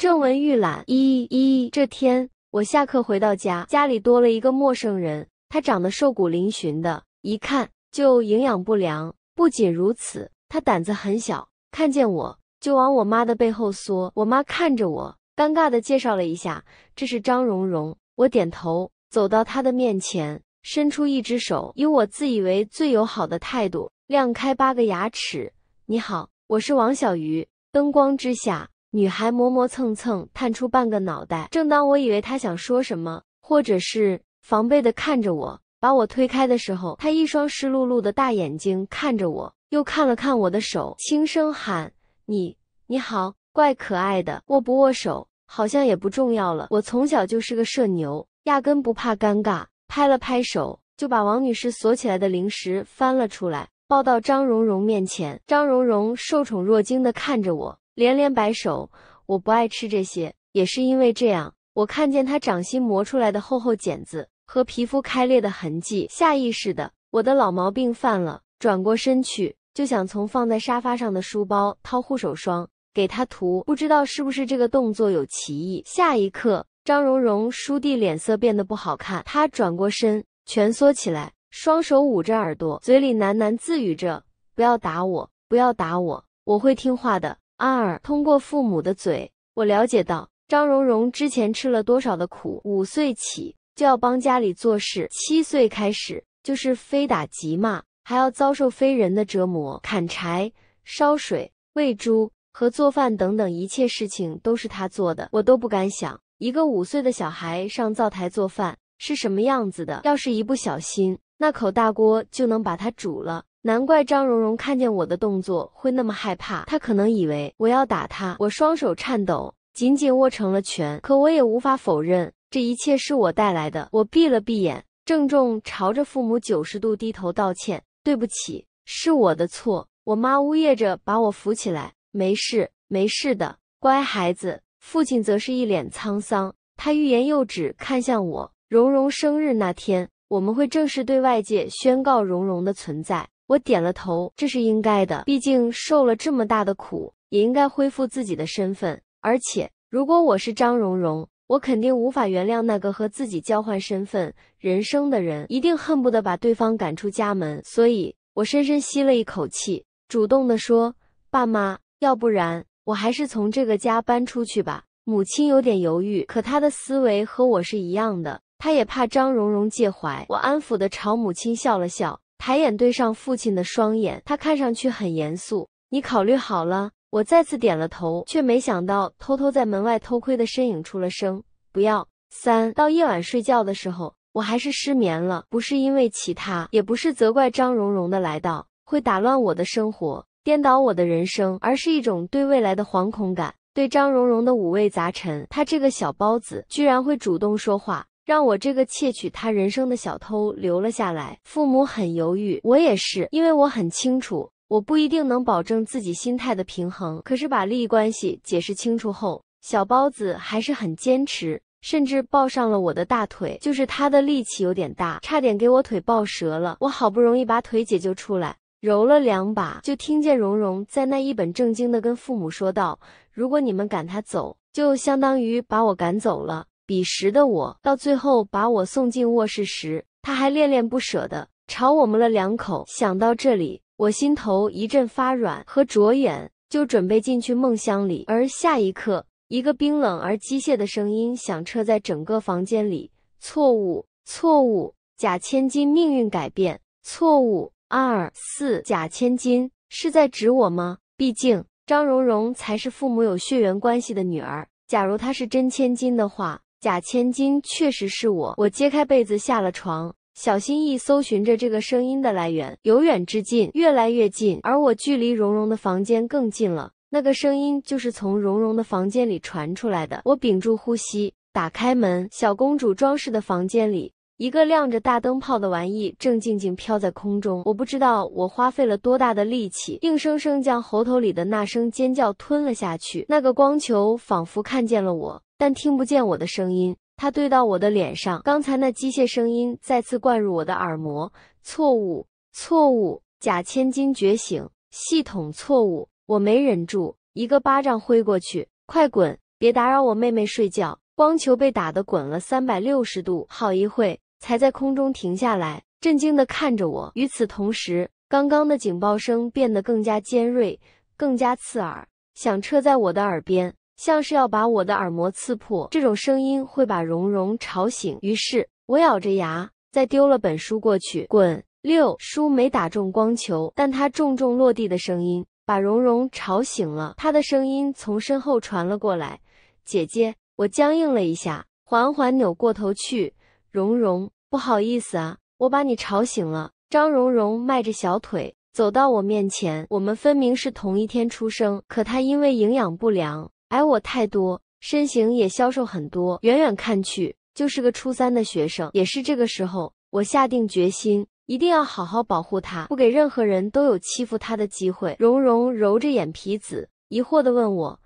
正文预览一一这天我下课回到家，家里多了一个陌生人。他长得瘦骨嶙峋的，一看就营养不良。不仅如此，他胆子很小，看见我就往我妈的背后缩。我妈看着我，尴尬的介绍了一下：“这是张蓉蓉。”我点头，走到她的面前，伸出一只手，以我自以为最友好的态度亮开八个牙齿：“你好，我是王小鱼。”灯光之下。女孩磨磨蹭蹭，探出半个脑袋。正当我以为她想说什么，或者是防备的看着我，把我推开的时候，她一双湿漉漉的大眼睛看着我，又看了看我的手，轻声喊：“你，你好，怪可爱的。”握不握手好像也不重要了。我从小就是个社牛，压根不怕尴尬，拍了拍手，就把王女士锁起来的零食翻了出来，抱到张蓉蓉面前。张蓉蓉受宠若惊的看着我。连连摆手，我不爱吃这些，也是因为这样。我看见他掌心磨出来的厚厚茧子和皮肤开裂的痕迹，下意识的，我的老毛病犯了，转过身去就想从放在沙发上的书包掏护手霜给他涂。不知道是不是这个动作有歧义，下一刻，张蓉蓉书弟脸色变得不好看，他转过身蜷缩起来，双手捂着耳朵，嘴里喃喃自语着：“不要打我，不要打我，我会听话的。”二，通过父母的嘴，我了解到张荣荣之前吃了多少的苦。五岁起就要帮家里做事，七岁开始就是非打即骂，还要遭受非人的折磨。砍柴、烧水、喂猪和做饭等等一切事情都是他做的，我都不敢想一个五岁的小孩上灶台做饭是什么样子的。要是一不小心，那口大锅就能把他煮了。难怪张蓉蓉看见我的动作会那么害怕，她可能以为我要打她。我双手颤抖，紧紧握成了拳，可我也无法否认这一切是我带来的。我闭了闭眼，郑重朝着父母九十度低头道歉：“对不起，是我的错。”我妈呜咽着把我扶起来：“没事，没事的，乖孩子。”父亲则是一脸沧桑，他欲言又止，看向我。蓉蓉生日那天，我们会正式对外界宣告蓉蓉的存在。我点了头，这是应该的，毕竟受了这么大的苦，也应该恢复自己的身份。而且，如果我是张蓉蓉，我肯定无法原谅那个和自己交换身份、人生的人，一定恨不得把对方赶出家门。所以，我深深吸了一口气，主动地说：“爸妈，要不然我还是从这个家搬出去吧。”母亲有点犹豫，可她的思维和我是一样的，她也怕张蓉蓉介怀。我安抚地朝母亲笑了笑。抬眼对上父亲的双眼，他看上去很严肃。你考虑好了？我再次点了头，却没想到偷偷在门外偷窥的身影出了声：“不要。”三到夜晚睡觉的时候，我还是失眠了。不是因为其他，也不是责怪张蓉蓉的来到会打乱我的生活，颠倒我的人生，而是一种对未来的惶恐感，对张蓉蓉的五味杂陈。他这个小包子居然会主动说话。让我这个窃取他人生的小偷留了下来。父母很犹豫，我也是，因为我很清楚，我不一定能保证自己心态的平衡。可是把利益关系解释清楚后，小包子还是很坚持，甚至抱上了我的大腿，就是他的力气有点大，差点给我腿抱折了。我好不容易把腿解救出来，揉了两把，就听见蓉蓉在那一本正经的跟父母说道：“如果你们赶他走，就相当于把我赶走了。”彼时的我，到最后把我送进卧室时，他还恋恋不舍的朝我们了两口。想到这里，我心头一阵发软，和灼眼就准备进去梦乡里。而下一刻，一个冰冷而机械的声音响彻在整个房间里：“错误，错误，假千金命运改变，错误二四，假千金是在指我吗？毕竟张蓉蓉才是父母有血缘关系的女儿。假如她是真千金的话。”假千金确实是我。我揭开被子，下了床，小心翼翼搜寻着这个声音的来源。由远至近，越来越近，而我距离蓉蓉的房间更近了。那个声音就是从蓉蓉的房间里传出来的。我屏住呼吸，打开门，小公主装饰的房间里。一个亮着大灯泡的玩意正静静飘在空中，我不知道我花费了多大的力气，硬生生将喉头里的那声尖叫吞了下去。那个光球仿佛看见了我，但听不见我的声音。它对到我的脸上，刚才那机械声音再次灌入我的耳膜。错误，错误，假千金觉醒系统错误，我没忍住，一个巴掌挥过去，快滚，别打扰我妹妹睡觉。光球被打得滚了三百六十度，好一会。才在空中停下来，震惊地看着我。与此同时，刚刚的警报声变得更加尖锐、更加刺耳，响彻在我的耳边，像是要把我的耳膜刺破。这种声音会把蓉蓉吵醒，于是我咬着牙，再丢了本书过去。滚！六书没打中光球，但它重重落地的声音把蓉蓉吵醒了。她的声音从身后传了过来：“姐姐。”我僵硬了一下，缓缓扭过头去。蓉蓉，不好意思啊，我把你吵醒了。张蓉蓉迈着小腿走到我面前。我们分明是同一天出生，可她因为营养不良，矮我太多，身形也消瘦很多，远远看去就是个初三的学生。也是这个时候，我下定决心，一定要好好保护他，不给任何人都有欺负他的机会。蓉蓉揉着眼皮子，疑惑的问我，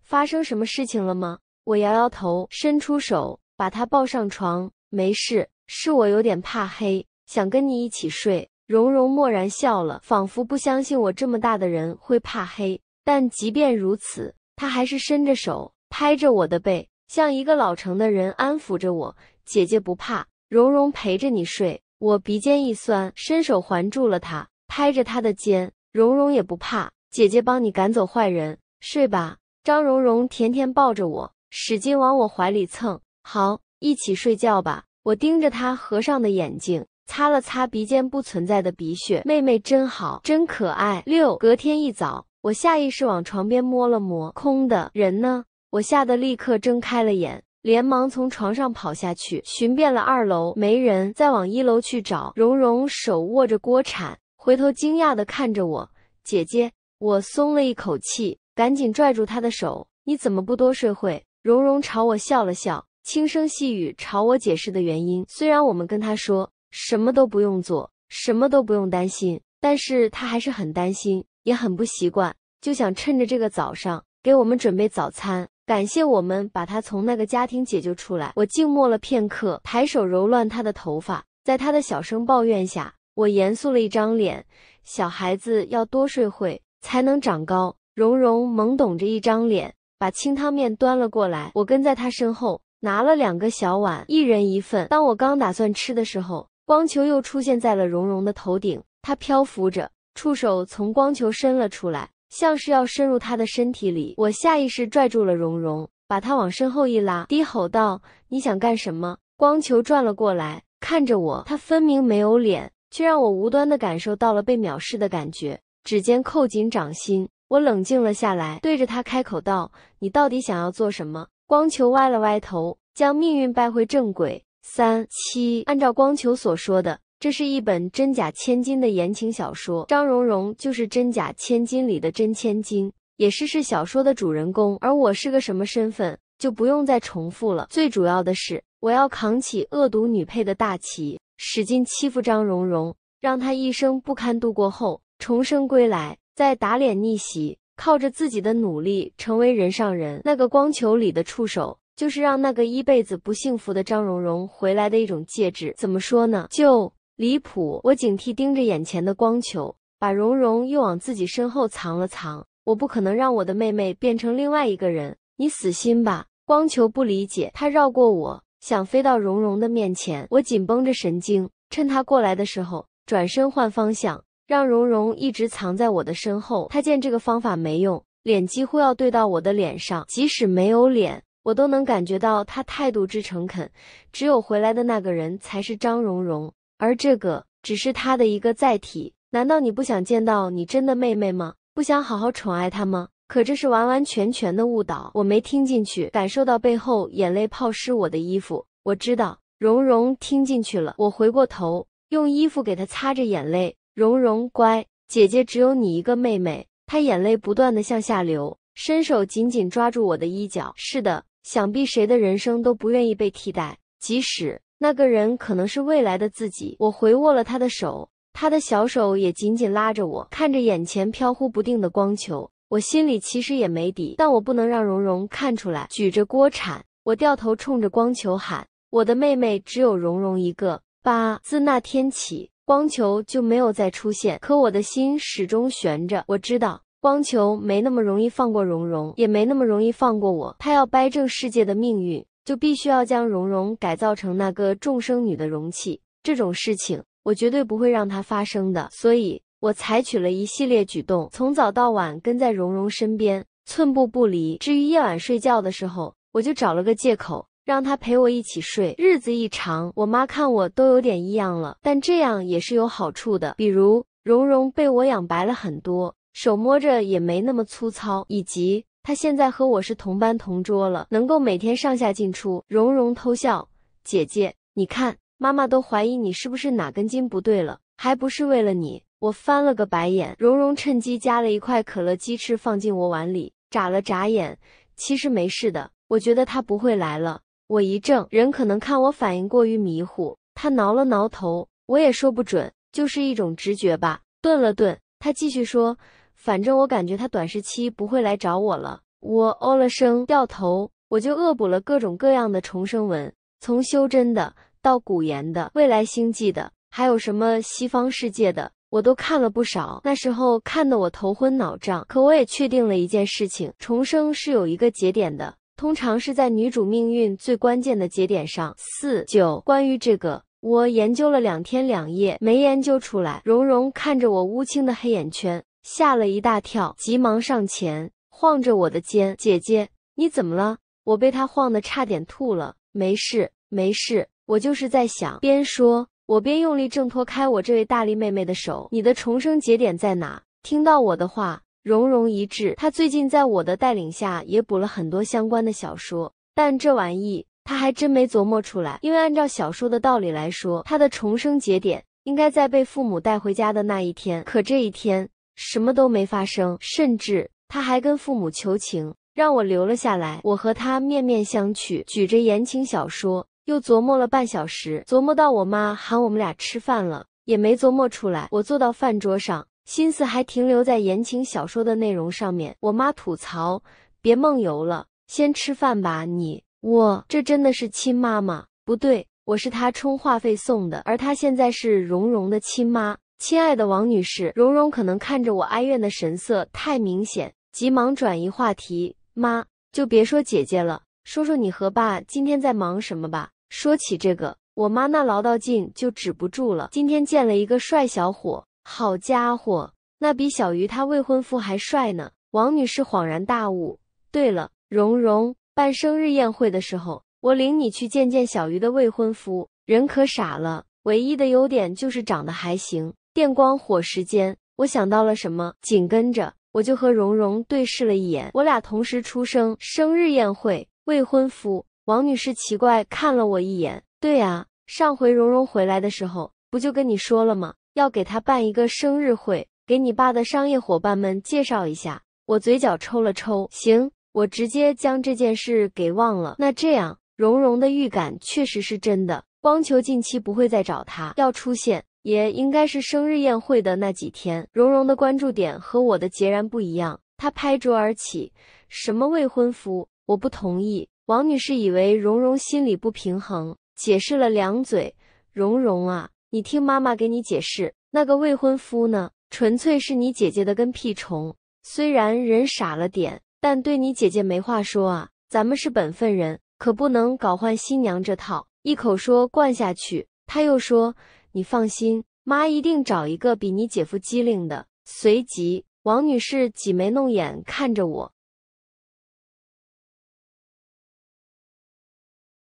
发生什么事情了吗？我摇摇头，伸出手把他抱上床。没事，是我有点怕黑，想跟你一起睡。蓉蓉蓦然笑了，仿佛不相信我这么大的人会怕黑。但即便如此，她还是伸着手拍着我的背，像一个老成的人安抚着我：“姐姐不怕，蓉蓉陪着你睡。”我鼻尖一酸，伸手环住了她，拍着她的肩。蓉蓉也不怕，姐姐帮你赶走坏人，睡吧。张蓉蓉甜甜抱着我，使劲往我怀里蹭。好。一起睡觉吧。我盯着她合上的眼睛，擦了擦鼻尖不存在的鼻血。妹妹真好，真可爱。六隔天一早，我下意识往床边摸了摸，空的，人呢？我吓得立刻睁开了眼，连忙从床上跑下去，寻遍了二楼没人，再往一楼去找。蓉蓉手握着锅铲，回头惊讶地看着我，姐姐。我松了一口气，赶紧拽住她的手，你怎么不多睡会？蓉蓉朝我笑了笑。轻声细语朝我解释的原因，虽然我们跟他说什么都不用做，什么都不用担心，但是他还是很担心，也很不习惯，就想趁着这个早上给我们准备早餐，感谢我们把他从那个家庭解救出来。我静默了片刻，抬手揉乱他的头发，在他的小声抱怨下，我严肃了一张脸。小孩子要多睡会才能长高。蓉蓉懵懂着一张脸，把清汤面端了过来，我跟在他身后。拿了两个小碗，一人一份。当我刚打算吃的时候，光球又出现在了蓉蓉的头顶。它漂浮着，触手从光球伸了出来，像是要深入他的身体里。我下意识拽住了蓉蓉，把他往身后一拉，低吼道：“你想干什么？”光球转了过来，看着我，她分明没有脸，却让我无端的感受到了被藐视的感觉。指尖扣紧掌心，我冷静了下来，对着他开口道：“你到底想要做什么？”光球歪了歪头，将命运掰回正轨。三七，按照光球所说的，这是一本真假千金的言情小说。张蓉蓉就是真假千金里的真千金，也是是小说的主人公。而我是个什么身份，就不用再重复了。最主要的是，我要扛起恶毒女配的大旗，使劲欺负张蓉蓉，让她一生不堪度过后重生归来，再打脸逆袭。靠着自己的努力成为人上人，那个光球里的触手就是让那个一辈子不幸福的张蓉蓉回来的一种介质。怎么说呢？就离谱！我警惕盯着眼前的光球，把蓉蓉又往自己身后藏了藏。我不可能让我的妹妹变成另外一个人。你死心吧！光球不理解，它绕过我，想飞到蓉蓉的面前。我紧绷着神经，趁她过来的时候转身换方向。让蓉蓉一直藏在我的身后。他见这个方法没用，脸几乎要对到我的脸上。即使没有脸，我都能感觉到他态度之诚恳。只有回来的那个人才是张蓉蓉，而这个只是他的一个载体。难道你不想见到你真的妹妹吗？不想好好宠爱她吗？可这是完完全全的误导。我没听进去，感受到背后眼泪泡湿我的衣服。我知道蓉蓉听进去了。我回过头，用衣服给她擦着眼泪。蓉蓉乖，姐姐只有你一个妹妹。她眼泪不断的向下流，伸手紧紧抓住我的衣角。是的，想必谁的人生都不愿意被替代，即使那个人可能是未来的自己。我回握了他的手，他的小手也紧紧拉着我。看着眼前飘忽不定的光球，我心里其实也没底，但我不能让蓉蓉看出来。举着锅铲，我掉头冲着光球喊：“我的妹妹只有蓉蓉一个。”八，自那天起。光球就没有再出现，可我的心始终悬着。我知道光球没那么容易放过蓉蓉，也没那么容易放过我。他要掰正世界的命运，就必须要将蓉蓉改造成那个众生女的容器。这种事情，我绝对不会让它发生的。所以，我采取了一系列举动，从早到晚跟在蓉蓉身边，寸步不离。至于夜晚睡觉的时候，我就找了个借口。让他陪我一起睡，日子一长，我妈看我都有点异样了。但这样也是有好处的，比如蓉蓉被我养白了很多，手摸着也没那么粗糙，以及她现在和我是同班同桌了，能够每天上下进出。蓉蓉偷笑，姐姐，你看，妈妈都怀疑你是不是哪根筋不对了，还不是为了你？我翻了个白眼，蓉蓉趁机夹了一块可乐鸡翅放进我碗里，眨了眨眼。其实没事的，我觉得他不会来了。我一怔，人可能看我反应过于迷糊，他挠了挠头，我也说不准，就是一种直觉吧。顿了顿，他继续说：“反正我感觉他短时期不会来找我了。”我哦了声，掉头，我就恶补了各种各样的重生文，从修真的到古言的，未来星际的，还有什么西方世界的，我都看了不少。那时候看得我头昏脑胀，可我也确定了一件事情：重生是有一个节点的。通常是在女主命运最关键的节点上。四九，关于这个，我研究了两天两夜，没研究出来。蓉蓉看着我乌青的黑眼圈，吓了一大跳，急忙上前晃着我的肩：“姐姐，你怎么了？”我被她晃得差点吐了。“没事，没事，我就是在想。”边说，我边用力挣脱开我这位大力妹妹的手。“你的重生节点在哪？”听到我的话。融融一致，他最近在我的带领下也补了很多相关的小说，但这玩意他还真没琢磨出来。因为按照小说的道理来说，他的重生节点应该在被父母带回家的那一天，可这一天什么都没发生，甚至他还跟父母求情，让我留了下来。我和他面面相觑，举着言情小说又琢磨了半小时，琢磨到我妈喊我们俩吃饭了，也没琢磨出来。我坐到饭桌上。心思还停留在言情小说的内容上面。我妈吐槽：“别梦游了，先吃饭吧。”你我这真的是亲妈妈？不对，我是她充话费送的，而她现在是蓉蓉的亲妈。亲爱的王女士，蓉蓉可能看着我哀怨的神色太明显，急忙转移话题：“妈，就别说姐姐了，说说你和爸今天在忙什么吧。”说起这个，我妈那唠叨劲就止不住了。今天见了一个帅小伙。好家伙，那比小鱼他未婚夫还帅呢！王女士恍然大悟。对了，蓉蓉办生日宴会的时候，我领你去见见小鱼的未婚夫，人可傻了，唯一的优点就是长得还行。电光火石间，我想到了什么，紧跟着我就和蓉蓉对视了一眼，我俩同时出声。生日宴会，未婚夫。王女士奇怪看了我一眼。对呀，上回蓉蓉回来的时候，不就跟你说了吗？要给他办一个生日会，给你爸的商业伙伴们介绍一下。我嘴角抽了抽，行，我直接将这件事给忘了。那这样，蓉蓉的预感确实是真的，光球近期不会再找他，要出现也应该是生日宴会的那几天。蓉蓉的关注点和我的截然不一样，她拍桌而起，什么未婚夫，我不同意。王女士以为蓉蓉心里不平衡，解释了两嘴，蓉蓉啊。你听妈妈给你解释，那个未婚夫呢，纯粹是你姐姐的跟屁虫。虽然人傻了点，但对你姐姐没话说啊。咱们是本分人，可不能搞换新娘这套。一口说灌下去，他又说：“你放心，妈一定找一个比你姐夫机灵的。”随即，王女士挤眉弄眼看着我，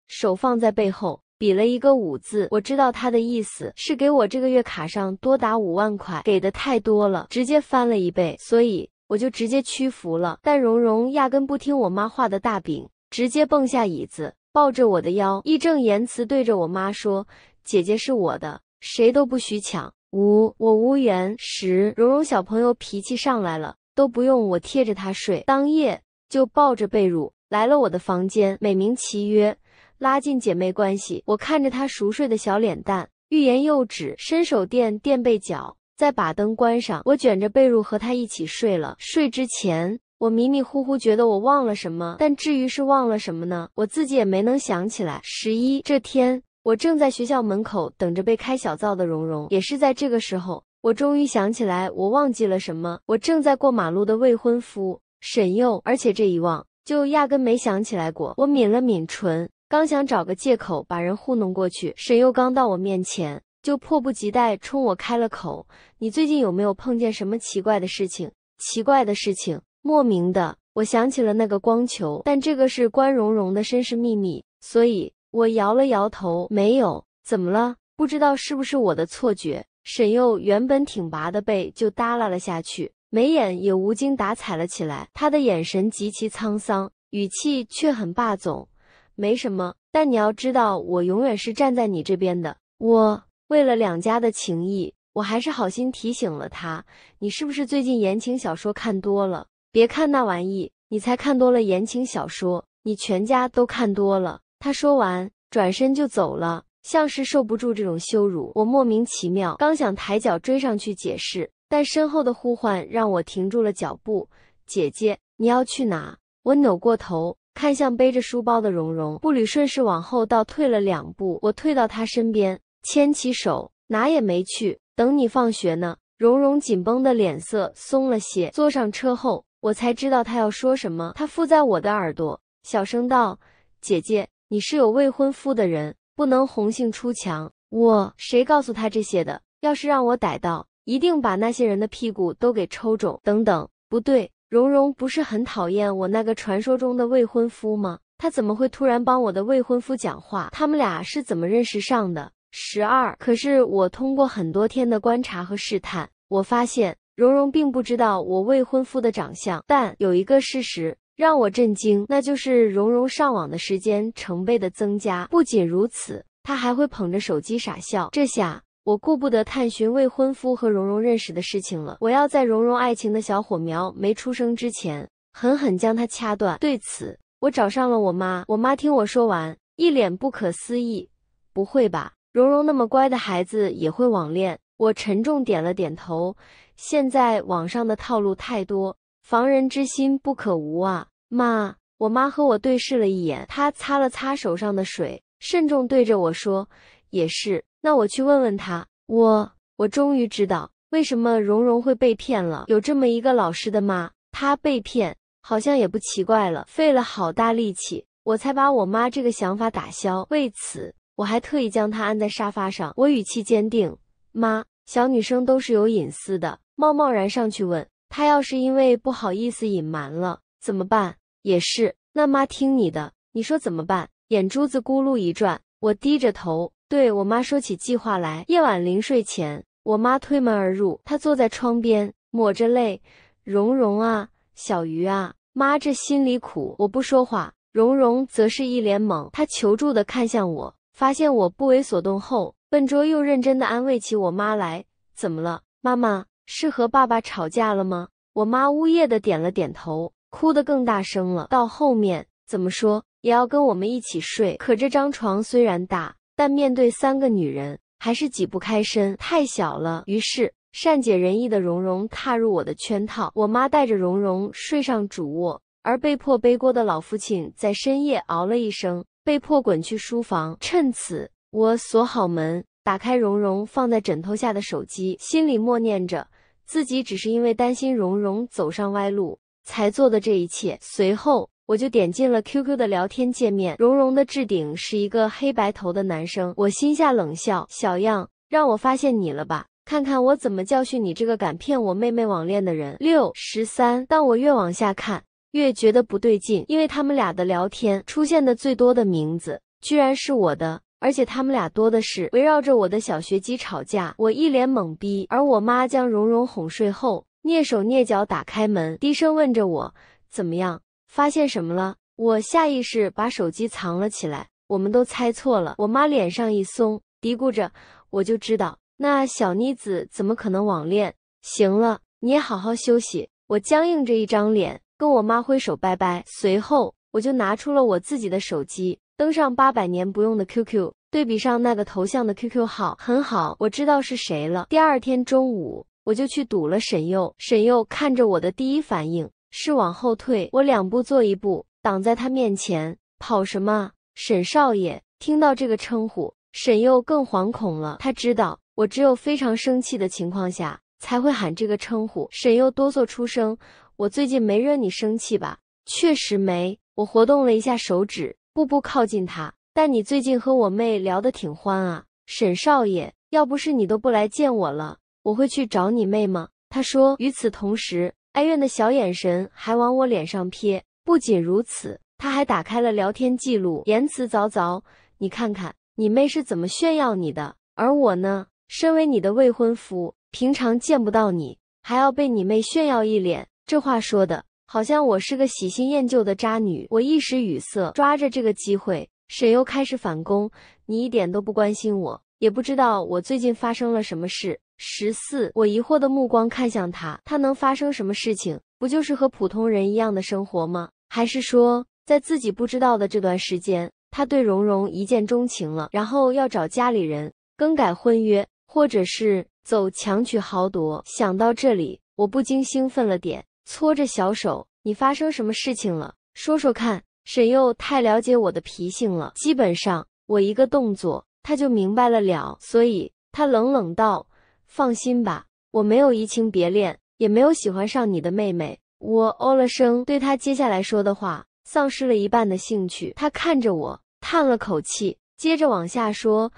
手放在背后。比了一个五字，我知道他的意思是给我这个月卡上多打五万块，给的太多了，直接翻了一倍，所以我就直接屈服了。但蓉蓉压根不听我妈画的大饼，直接蹦下椅子，抱着我的腰，义正言辞对着我妈说：“姐姐是我的，谁都不许抢。”无我无缘。时，蓉蓉小朋友脾气上来了，都不用我贴着她睡，当夜就抱着被褥来了我的房间，美名其曰。拉近姐妹关系，我看着她熟睡的小脸蛋，欲言又止，伸手垫垫被角，再把灯关上。我卷着被褥和她一起睡了。睡之前，我迷迷糊糊觉得我忘了什么，但至于是忘了什么呢，我自己也没能想起来。十一这天，我正在学校门口等着被开小灶的蓉蓉，也是在这个时候，我终于想起来我忘记了什么。我正在过马路的未婚夫沈佑，而且这一忘就压根没想起来过。我抿了抿唇。刚想找个借口把人糊弄过去，沈佑刚到我面前，就迫不及待冲我开了口：“你最近有没有碰见什么奇怪的事情？奇怪的事情，莫名的，我想起了那个光球，但这个是关蓉蓉的身世秘密，所以我摇了摇头，没有。怎么了？不知道是不是我的错觉。”沈佑原本挺拔的背就耷拉了下去，眉眼也无精打采了起来，他的眼神极其沧桑，语气却很霸总。没什么，但你要知道，我永远是站在你这边的。我为了两家的情谊，我还是好心提醒了他。你是不是最近言情小说看多了？别看那玩意，你才看多了言情小说，你全家都看多了。他说完，转身就走了，像是受不住这种羞辱。我莫名其妙，刚想抬脚追上去解释，但身后的呼唤让我停住了脚步。姐姐，你要去哪？我扭过头。看向背着书包的蓉蓉，步履顺势往后倒退了两步。我退到她身边，牵起手，哪也没去，等你放学呢。蓉蓉紧绷的脸色松了些。坐上车后，我才知道他要说什么。他附在我的耳朵，小声道：“姐姐，你是有未婚夫的人，不能红杏出墙。”我谁告诉他这些的？要是让我逮到，一定把那些人的屁股都给抽肿。等等，不对。蓉蓉不是很讨厌我那个传说中的未婚夫吗？他怎么会突然帮我的未婚夫讲话？他们俩是怎么认识上的？十二。可是我通过很多天的观察和试探，我发现蓉蓉并不知道我未婚夫的长相。但有一个事实让我震惊，那就是蓉蓉上网的时间成倍的增加。不仅如此，她还会捧着手机傻笑。这下。我顾不得探寻未婚夫和蓉蓉认识的事情了，我要在蓉蓉爱情的小火苗没出生之前，狠狠将它掐断。对此，我找上了我妈。我妈听我说完，一脸不可思议：“不会吧，蓉蓉那么乖的孩子也会网恋？”我沉重点了点头。现在网上的套路太多，防人之心不可无啊，妈。我妈和我对视了一眼，她擦了擦手上的水，慎重对着我说。也是，那我去问问他。我我终于知道为什么蓉蓉会被骗了。有这么一个老师的妈，她被骗好像也不奇怪了。费了好大力气，我才把我妈这个想法打消。为此，我还特意将她按在沙发上。我语气坚定：“妈，小女生都是有隐私的，冒贸然上去问她，要是因为不好意思隐瞒了怎么办？”也是，那妈听你的，你说怎么办？眼珠子咕噜一转，我低着头。对我妈说起计划来。夜晚临睡前，我妈推门而入，她坐在窗边抹着泪。蓉蓉啊，小鱼啊，妈这心里苦。我不说话，蓉蓉则是一脸懵，她求助的看向我，发现我不为所动后，笨拙又认真的安慰起我妈来。怎么了，妈妈？是和爸爸吵架了吗？我妈呜咽的点了点头，哭得更大声了。到后面怎么说也要跟我们一起睡，可这张床虽然大。但面对三个女人，还是挤不开身，太小了。于是善解人意的蓉蓉踏入我的圈套。我妈带着蓉蓉睡上主卧，而被迫背锅的老父亲在深夜嗷了一声，被迫滚去书房。趁此，我锁好门，打开蓉蓉放在枕头下的手机，心里默念着自己只是因为担心蓉蓉走上歪路才做的这一切。随后。我就点进了 QQ 的聊天界面，蓉蓉的置顶是一个黑白头的男生，我心下冷笑，小样，让我发现你了吧？看看我怎么教训你这个敢骗我妹妹网恋的人。六十三，当我越往下看，越觉得不对劲，因为他们俩的聊天出现的最多的名字居然是我的，而且他们俩多的是围绕着我的小学鸡吵架，我一脸懵逼。而我妈将蓉蓉哄睡后，蹑手蹑脚打开门，低声问着我，怎么样？发现什么了？我下意识把手机藏了起来。我们都猜错了。我妈脸上一松，嘀咕着：“我就知道，那小妮子怎么可能网恋？”行了，你也好好休息。我僵硬着一张脸，跟我妈挥手拜拜。随后，我就拿出了我自己的手机，登上八百年不用的 QQ，对比上那个头像的 QQ 号，很好，我知道是谁了。第二天中午，我就去堵了沈佑。沈佑看着我的第一反应。是往后退，我两步做一步，挡在他面前。跑什么？沈少爷听到这个称呼，沈佑更惶恐了。他知道我只有非常生气的情况下才会喊这个称呼。沈佑哆嗦出声：“我最近没惹你生气吧？”“确实没。”我活动了一下手指，步步靠近他。但你最近和我妹聊得挺欢啊，沈少爷。要不是你都不来见我了，我会去找你妹吗？他说。与此同时。哀怨的小眼神还往我脸上瞥。不仅如此，他还打开了聊天记录，言辞凿凿。你看看，你妹是怎么炫耀你的？而我呢，身为你的未婚夫，平常见不到你，还要被你妹炫耀一脸。这话说的，好像我是个喜新厌旧的渣女。我一时语塞，抓着这个机会，沈又开始反攻：你一点都不关心我。也不知道我最近发生了什么事。十四，我疑惑的目光看向他，他能发生什么事情？不就是和普通人一样的生活吗？还是说，在自己不知道的这段时间，他对蓉蓉一见钟情了，然后要找家里人更改婚约，或者是走强取豪夺？想到这里，我不禁兴奋了点，搓着小手：“你发生什么事情了？说说看。”沈佑太了解我的脾性了，基本上我一个动作。他就明白了了，所以他冷冷道：“放心吧，我没有移情别恋，也没有喜欢上你的妹妹。”我哦了声，对他接下来说的话丧失了一半的兴趣。他看着我，叹了口气，接着往下说：“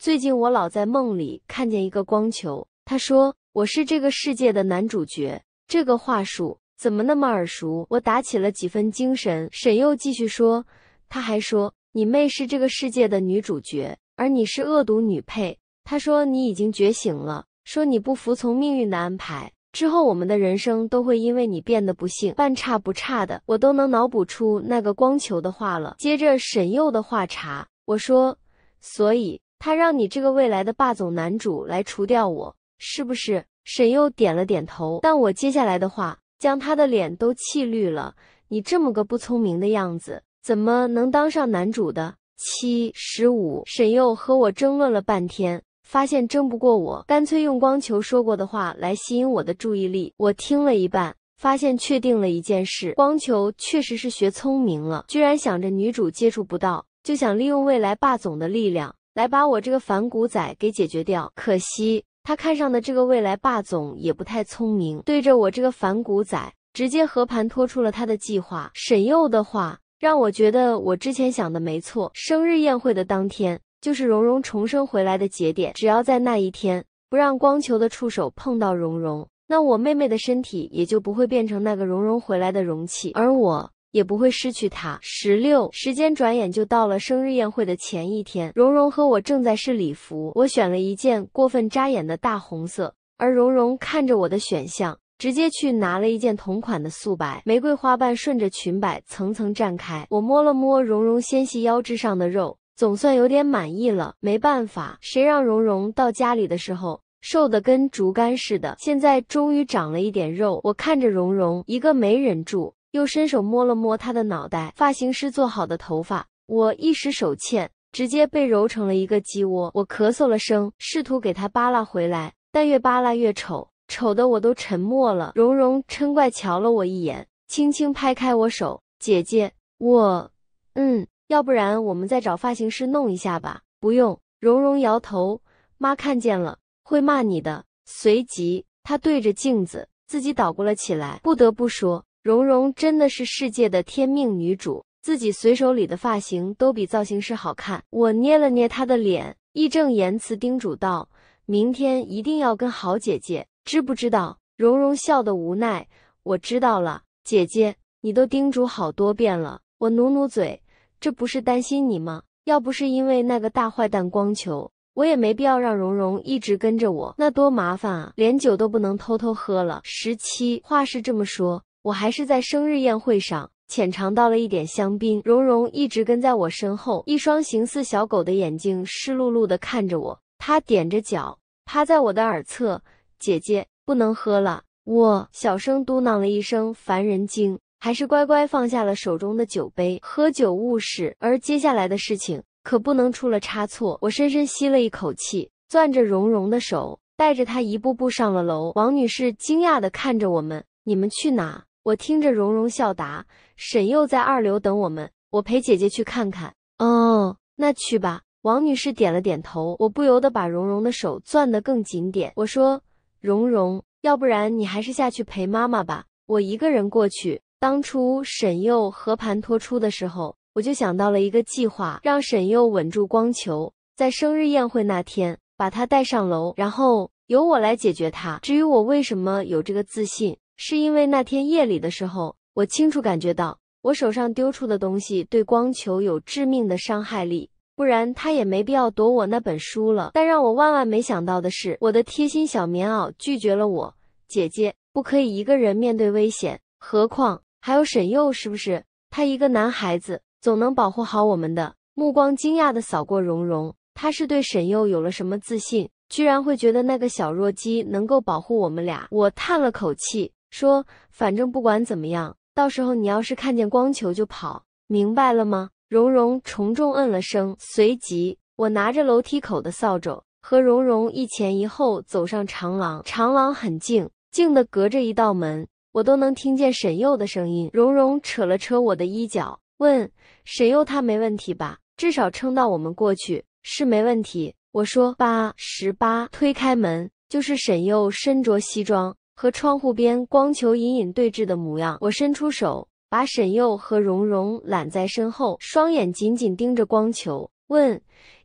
最近我老在梦里看见一个光球。”他说：“我是这个世界的男主角。”这个话术怎么那么耳熟？我打起了几分精神。沈佑继续说：“他还说你妹是这个世界的女主角。”而你是恶毒女配，她说你已经觉醒了，说你不服从命运的安排。之后我们的人生都会因为你变得不幸，半差不差的，我都能脑补出那个光球的话了。接着沈佑的话茬，我说，所以他让你这个未来的霸总男主来除掉我，是不是？沈佑点了点头，但我接下来的话将他的脸都气绿了。你这么个不聪明的样子，怎么能当上男主的？七十五，沈佑和我争论了半天，发现争不过我，干脆用光球说过的话来吸引我的注意力。我听了一半，发现确定了一件事：光球确实是学聪明了，居然想着女主接触不到，就想利用未来霸总的力量来把我这个反骨仔给解决掉。可惜他看上的这个未来霸总也不太聪明，对着我这个反骨仔直接和盘托出了他的计划。沈佑的话。让我觉得我之前想的没错，生日宴会的当天就是蓉蓉重生回来的节点。只要在那一天不让光球的触手碰到蓉蓉，那我妹妹的身体也就不会变成那个蓉蓉回来的容器，而我也不会失去她。十六，时间转眼就到了生日宴会的前一天，蓉蓉和我正在试礼服，我选了一件过分扎眼的大红色，而蓉蓉看着我的选项。直接去拿了一件同款的素白玫瑰花瓣，顺着裙摆层层绽开。我摸了摸蓉蓉纤细腰肢上的肉，总算有点满意了。没办法，谁让蓉蓉到家里的时候瘦的跟竹竿似的，现在终于长了一点肉。我看着蓉蓉，一个没忍住，又伸手摸了摸她的脑袋。发型师做好的头发，我一时手欠，直接被揉成了一个鸡窝。我咳嗽了声，试图给她扒拉回来，但越扒拉越丑。丑的我都沉默了。蓉蓉嗔怪瞧了我一眼，轻轻拍开我手。姐姐，我，嗯，要不然我们再找发型师弄一下吧。不用，蓉蓉摇头。妈看见了会骂你的。随即，她对着镜子自己捣鼓了起来。不得不说，蓉蓉真的是世界的天命女主，自己随手理的发型都比造型师好看。我捏了捏她的脸，义正言辞叮嘱道：明天一定要跟好姐姐。知不知道？蓉蓉笑得无奈。我知道了，姐姐，你都叮嘱好多遍了。我努努嘴，这不是担心你吗？要不是因为那个大坏蛋光球，我也没必要让蓉蓉一直跟着我，那多麻烦啊，连酒都不能偷偷喝了。十七，话是这么说，我还是在生日宴会上浅尝到了一点香槟。蓉蓉一直跟在我身后，一双形似小狗的眼睛湿漉漉地看着我，她踮着脚趴在我的耳侧。姐姐不能喝了，我小声嘟囔了一声烦人精，还是乖乖放下了手中的酒杯。喝酒误事，而接下来的事情可不能出了差错。我深深吸了一口气，攥着蓉蓉的手，带着她一步步上了楼。王女士惊讶地看着我们，你们去哪？我听着蓉蓉笑答，沈佑在二楼等我们，我陪姐姐去看看。哦，那去吧。王女士点了点头，我不由得把蓉蓉的手攥得更紧点。我说。蓉蓉，要不然你还是下去陪妈妈吧，我一个人过去。当初沈佑和盘托出的时候，我就想到了一个计划，让沈佑稳住光球，在生日宴会那天把他带上楼，然后由我来解决他。至于我为什么有这个自信，是因为那天夜里的时候，我清楚感觉到我手上丢出的东西对光球有致命的伤害力。不然他也没必要躲我那本书了。但让我万万没想到的是，我的贴心小棉袄拒绝了我。姐姐不可以一个人面对危险，何况还有沈佑，是不是？他一个男孩子，总能保护好我们的。目光惊讶地扫过荣荣。他是对沈佑有了什么自信，居然会觉得那个小弱鸡能够保护我们俩？我叹了口气说：“反正不管怎么样，到时候你要是看见光球就跑，明白了吗？”蓉蓉重重嗯了声，随即我拿着楼梯口的扫帚和蓉蓉一前一后走上长廊。长廊很静静的，隔着一道门，我都能听见沈佑的声音。蓉蓉扯了扯我的衣角，问：“沈佑他没问题吧？至少撑到我们过去是没问题。”我说：“八十八。”推开门，就是沈佑身着西装和窗户边光球隐隐对峙的模样。我伸出手。把沈佑和蓉蓉揽在身后，双眼紧紧盯着光球，问：“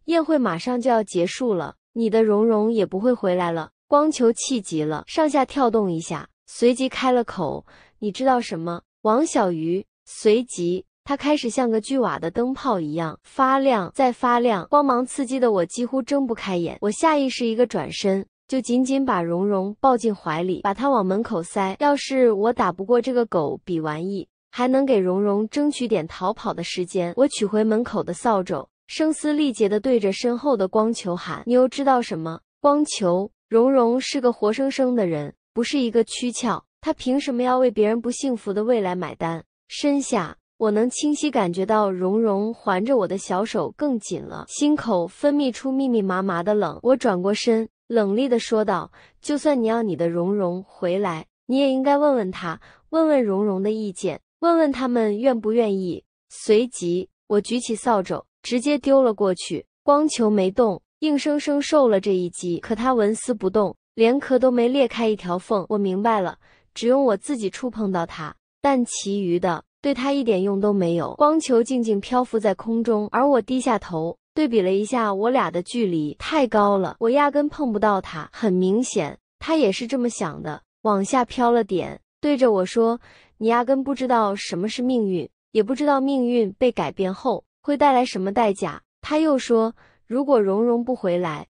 宴会马上就要结束了，你的蓉蓉也不会回来了。”光球气急了，上下跳动一下，随即开了口：“你知道什么？”王小鱼随即，他开始像个巨瓦的灯泡一样发亮，再发亮，光芒刺激的我几乎睁不开眼。我下意识一个转身，就紧紧把蓉蓉抱进怀里，把她往门口塞。要是我打不过这个狗比玩意，还能给蓉蓉争取点逃跑的时间。我取回门口的扫帚，声嘶力竭地对着身后的光球喊：“你又知道什么？”光球，蓉蓉是个活生生的人，不是一个躯壳。她凭什么要为别人不幸福的未来买单？身下，我能清晰感觉到蓉蓉环着我的小手更紧了，心口分泌出密密麻麻的冷。我转过身，冷厉地说道：“就算你要你的蓉蓉回来，你也应该问问她，问问蓉蓉的意见。”问问他们愿不愿意？随即，我举起扫帚，直接丢了过去。光球没动，硬生生受了这一击。可它纹丝不动，连壳都没裂开一条缝。我明白了，只用我自己触碰到它，但其余的对它一点用都没有。光球静静漂浮在空中，而我低下头对比了一下，我俩的距离太高了，我压根碰不到它。很明显，他也是这么想的，往下飘了点。对着我说：“你压根不知道什么是命运，也不知道命运被改变后会带来什么代价。”他又说：“如果蓉蓉不回来，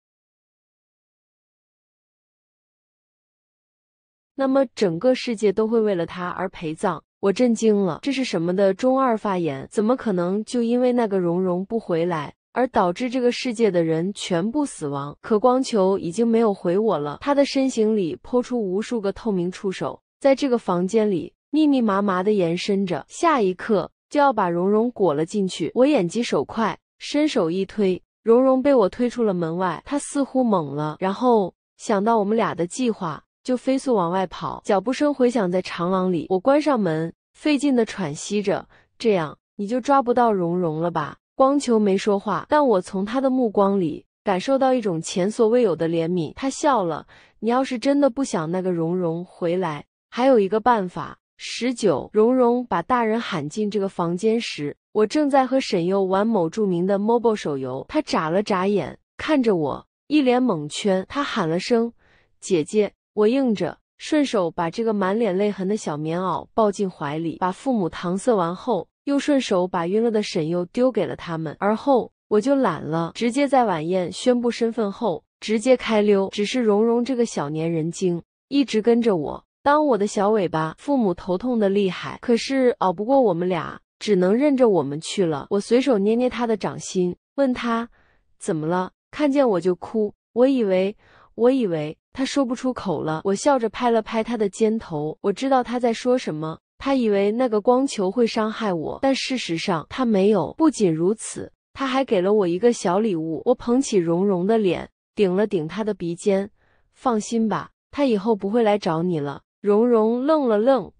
那么整个世界都会为了他而陪葬。”我震惊了，这是什么的中二发言？怎么可能就因为那个蓉蓉不回来而导致这个世界的人全部死亡？可光球已经没有回我了，他的身形里抛出无数个透明触手。在这个房间里，密密麻麻的延伸着，下一刻就要把蓉蓉裹了进去。我眼疾手快，伸手一推，蓉蓉被我推出了门外。她似乎懵了，然后想到我们俩的计划，就飞速往外跑，脚步声回响在长廊里。我关上门，费劲的喘息着。这样你就抓不到蓉蓉了吧？光球没说话，但我从他的目光里感受到一种前所未有的怜悯。他笑了。你要是真的不想那个蓉蓉回来。还有一个办法。十九，蓉蓉把大人喊进这个房间时，我正在和沈佑玩某著名的 mobile 手游。他眨了眨眼，看着我，一脸懵圈。他喊了声“姐姐”，我应着，顺手把这个满脸泪痕的小棉袄抱进怀里，把父母搪塞完后，又顺手把晕了的沈佑丢给了他们。而后我就懒了，直接在晚宴宣布身份后，直接开溜。只是蓉蓉这个小粘人精，一直跟着我。当我的小尾巴，父母头痛的厉害，可是熬不过我们俩，只能任着我们去了。我随手捏捏他的掌心，问他怎么了，看见我就哭。我以为，我以为他说不出口了。我笑着拍了拍他的肩头，我知道他在说什么。他以为那个光球会伤害我，但事实上他没有。不仅如此，他还给了我一个小礼物。我捧起绒绒的脸，顶了顶他的鼻尖，放心吧，他以后不会来找你了。蓉蓉愣了愣，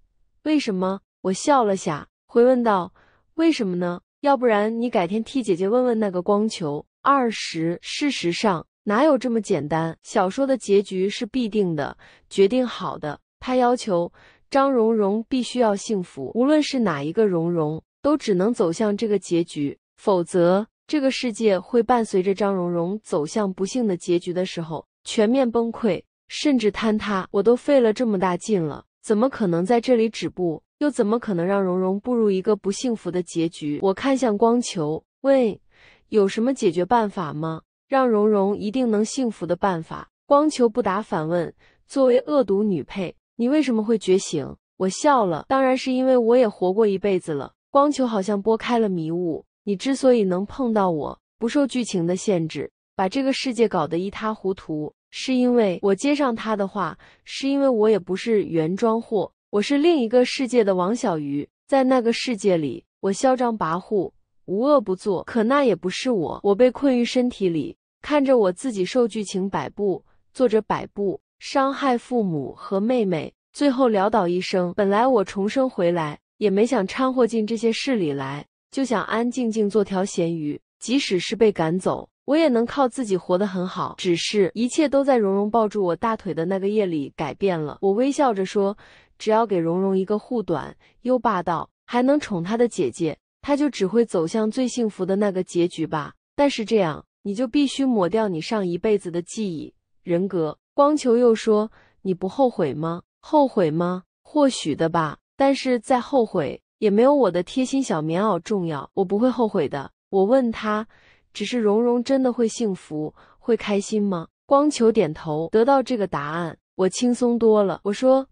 为什么？我笑了下，回问道：“为什么呢？要不然你改天替姐姐问问那个光球二十。”事实上，哪有这么简单？小说的结局是必定的，决定好的。他要求张蓉蓉必须要幸福，无论是哪一个蓉蓉，都只能走向这个结局，否则这个世界会伴随着张蓉蓉走向不幸的结局的时候全面崩溃。甚至坍塌，我都费了这么大劲了，怎么可能在这里止步？又怎么可能让蓉蓉步入一个不幸福的结局？我看向光球，喂，有什么解决办法吗？让蓉蓉一定能幸福的办法？”光球不答反问：“作为恶毒女配，你为什么会觉醒？”我笑了，当然是因为我也活过一辈子了。光球好像拨开了迷雾，你之所以能碰到我，不受剧情的限制，把这个世界搞得一塌糊涂。是因为我接上他的话，是因为我也不是原装货，我是另一个世界的王小鱼，在那个世界里，我嚣张跋扈，无恶不作，可那也不是我，我被困于身体里，看着我自己受剧情摆布，作者摆布，伤害父母和妹妹，最后潦倒一生。本来我重生回来，也没想掺和进这些事里来，就想安安静静做条咸鱼，即使是被赶走。我也能靠自己活得很好，只是一切都在蓉蓉抱住我大腿的那个夜里改变了。我微笑着说：“只要给蓉蓉一个护短又霸道，还能宠她的姐姐，她就只会走向最幸福的那个结局吧。”但是这样，你就必须抹掉你上一辈子的记忆、人格。光球又说：“你不后悔吗？后悔吗？或许的吧。但是再后悔也没有我的贴心小棉袄重要。我不会后悔的。”我问他。只是蓉蓉真的会幸福，会开心吗？光球点头，得到这个答案，我轻松多了。我说：“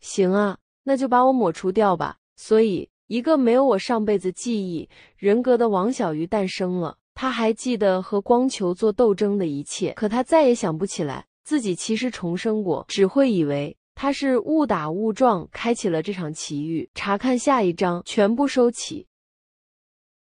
行啊，那就把我抹除掉吧。”所以，一个没有我上辈子记忆、人格的王小鱼诞生了。他还记得和光球做斗争的一切，可他再也想不起来自己其实重生过，只会以为他是误打误撞开启了这场奇遇。查看下一章，全部收起。